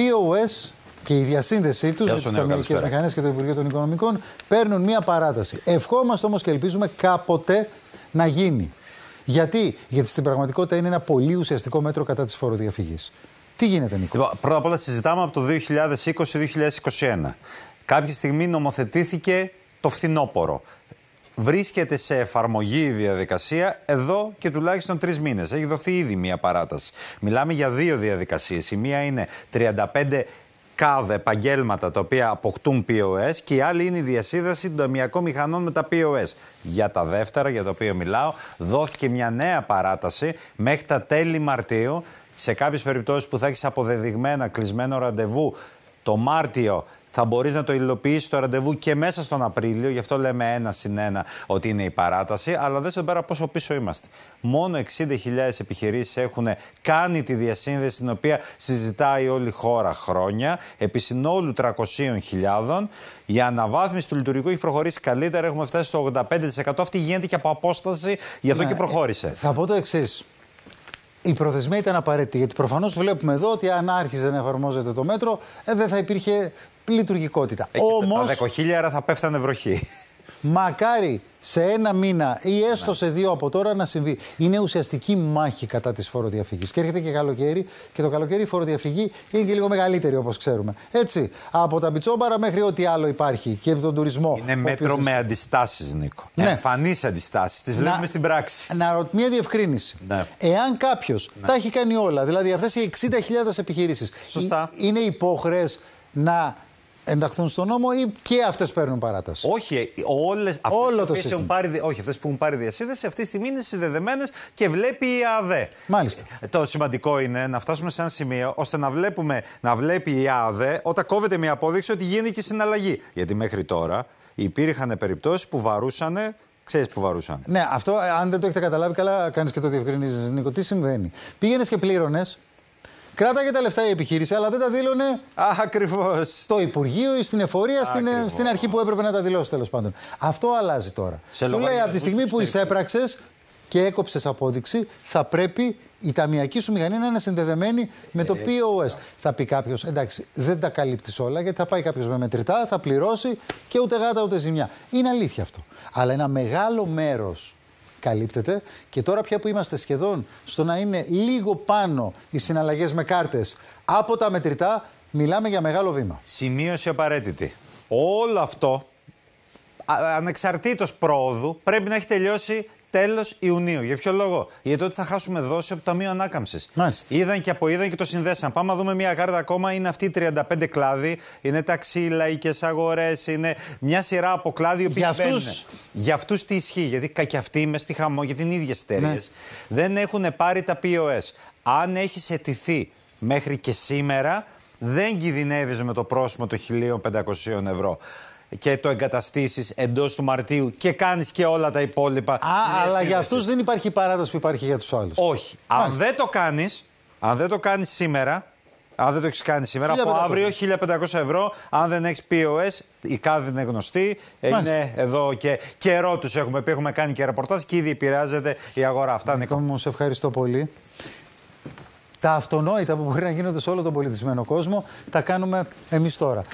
POS και η διασύνδεσή τους με τι ταμιακέ μηχανές και το Υπουργείο των Οικονομικών παίρνουν μία παράταση. Ευχόμαστε όμως και ελπίζουμε κάποτε να γίνει. Γιατί, Γιατί στην πραγματικότητα είναι ένα πολύ ουσιαστικό μέτρο κατά της φοροδιαφυγής. Τι γίνεται, Νίκο. Λοιπόν, πρώτα απ' όλα συζητάμε από το 2020-2021. Κάποια στιγμή νομοθετήθηκε το φθινόπωρο βρίσκεται σε εφαρμογή η διαδικασία εδώ και τουλάχιστον τρεις μήνες. Έχει δοθεί ήδη μία παράταση. Μιλάμε για δύο διαδικασίες. Η μία είναι 35 κάδε επαγγέλματα τα οποία αποκτούν POS και η άλλη είναι η διασύνδεση των ταμιακών μηχανών με τα POS. Για τα δεύτερα, για τα οποία μιλάω, δόθηκε μια νέα παράταση μέχρι τα τέλη Μαρτίου. Σε κάποιες περιπτώσεις που θα έχεις αποδεδειγμένα κλεισμένο ραντεβού το Μάρτιο θα μπορείς να το υλοποιήσεις το ραντεβού και μέσα στον Απρίλιο. Γι' αυτό λέμε ένα συν ένα ότι είναι η παράταση. Αλλά σε πέρα πόσο πίσω είμαστε. Μόνο 60.000 επιχειρήσεις έχουν κάνει τη διασύνδεση την οποία συζητάει όλη η χώρα χρόνια. Επί συνόλου 300.000. Η αναβάθμιση του λειτουργικού έχει προχωρήσει καλύτερα. Έχουμε φτάσει στο 85%. Αυτή γίνεται και από απόσταση. Γι' αυτό ναι, και ε, προχώρησε. Θα πω το εξής. Η προθεσμία ήταν απαραίτητη. Γιατί προφανώς βλέπουμε εδώ ότι αν άρχιζε να εφαρμόζεται το μέτρο, ε, δεν θα υπήρχε λειτουργικότητα. Όμω. Ε, Όμως... Τα άρα θα πέφτανε βροχή. Μακάρι σε ένα μήνα ή έστω σε δύο από τώρα να συμβεί. Είναι ουσιαστική μάχη κατά της φοροδιαφυγής. Και έρχεται και καλοκαίρι, και το καλοκαίρι η φοροδιαφυγή είναι και λίγο μεγαλύτερη όπως ξέρουμε. Έτσι. Από τα μπιτσόμπαρα μέχρι ό,τι άλλο υπάρχει και από τον τουρισμό. Είναι μέτρο με αντιστάσεις, Νίκο. Ναι. Εμφανείς αντιστάσεις. Τις βλέπουμε στην πράξη. Να ρωτήσω μια διευκρίνηση. Ναι. Εάν κάποιος ναι. τα έχει κάνει όλα, δηλαδή αυτές οι 60.000 επιχειρήσει, είναι υπόχρεε να ενταχθούν στον νόμο ή και αυτές παίρνουν παράταση. Όχι, όλες αυτές που, όχι, αυτές που έχουν πάρει διασύνδεση αυτή τη στιγμή είναι συνδεδεμένες και βλέπει η ΑΔΕ. Μάλιστα. Ε, ε, το σημαντικό είναι να φτάσουμε σε ένα σημείο ώστε να, βλέπουμε, να βλέπει η ΑΔΕ όταν κόβεται μια απόδειξη ότι γίνεται και συναλλαγή. Γιατί μέχρι τώρα υπήρχαν περιπτώσεις που βαρούσαν Ξέρεις που βαρούσαν. Ναι, αυτό ε, αν δεν το έχετε καταλάβει καλά, κάνεις και το διευκρινίζεις, Νίκο. Τι συμβαίνει. Πήγαινες και πλήρωνες Κράταγε τα λεφτά η επιχείρηση, αλλά δεν τα δήλωνε. Ακριβώ. Στο Υπουργείο ή στην εφορία, στην, ε, στην αρχή που έπρεπε να τα δηλώσει τέλος πάντων. Αυτό αλλάζει τώρα. Σε Σου λέει από τη στιγμή που εισέπραξες και έκοψες απόδειξη, θα πρέπει η ταμιακή σου μηχανή να είναι συνδεδεμένη με το ε, POS. Θα πει κάποιος, εντάξει, δεν τα καλύπτεις όλα, γιατί θα πάει κάποιος με μετρητά, θα πληρώσει και ούτε γάτα ούτε ζημιά. Είναι αλήθεια αυτό. Αλλά ένα μεγάλο μέρος καλύπτεται. Και τώρα πια που είμαστε σχεδόν στο να είναι λίγο πάνω οι συναλλαγές με κάρτες από τα μετρητά, μιλάμε για μεγάλο βήμα. Σημείωση απαραίτητη. Όλο αυτό, ανεξαρτήτως πρόοδου, πρέπει να έχει τελειώσει τέλος Ιουνίου. Για ποιο λόγο, Γιατί τότε θα χάσουμε δόση από το Ταμείο Ανάκαμψης. Είδαν και από είδαν και το συνδέσαν. Πάμε να δούμε μια κάρτα ακόμα. Είναι αυτή 35 κλάδοι. Είναι τα ξύλα, λαϊκές αγορές. Είναι μια σειρά από κλάδοι που Για αυτούς για αυτούς τι ισχύει. Γιατί και αυτοί μες στη χαμό, γιατί είναι ίδιε εταιρείε. Ναι. Δεν έχουν πάρει τα POS. Αν έχεις ετηθεί μέχρι και σήμερα, δεν κινδυνεύεις με το πρόσημο των 1500 ευρώ και το εγκαταστήσεις εντός του Μαρτίου και κάνεις και όλα τα υπόλοιπα. Α, αλλά για αυτούς δεν υπάρχει η παράδοση που υπάρχει για τους άλλους. Όχι. Αν δεν το κάνεις, αν δεν το κάνεις σήμερα, αν δεν το έχεις κάνει σήμερα, 1500. από αύριο 1500 ευρώ. Αν δεν έχεις POS, η κάδη είναι γνωστή. Ε, είναι εδώ και καιρό τους έχουμε πει. Έχουμε κάνει και ρεπορτάζ και ήδη επηρεάζεται η αγορά. Αυτά, είναι. σε ευχαριστώ πολύ. Τα αυτονόητα που μπορεί να γίνονται σε όλο τον πολιτισμένο κόσμο τα κάνουμε εμείς τώρα.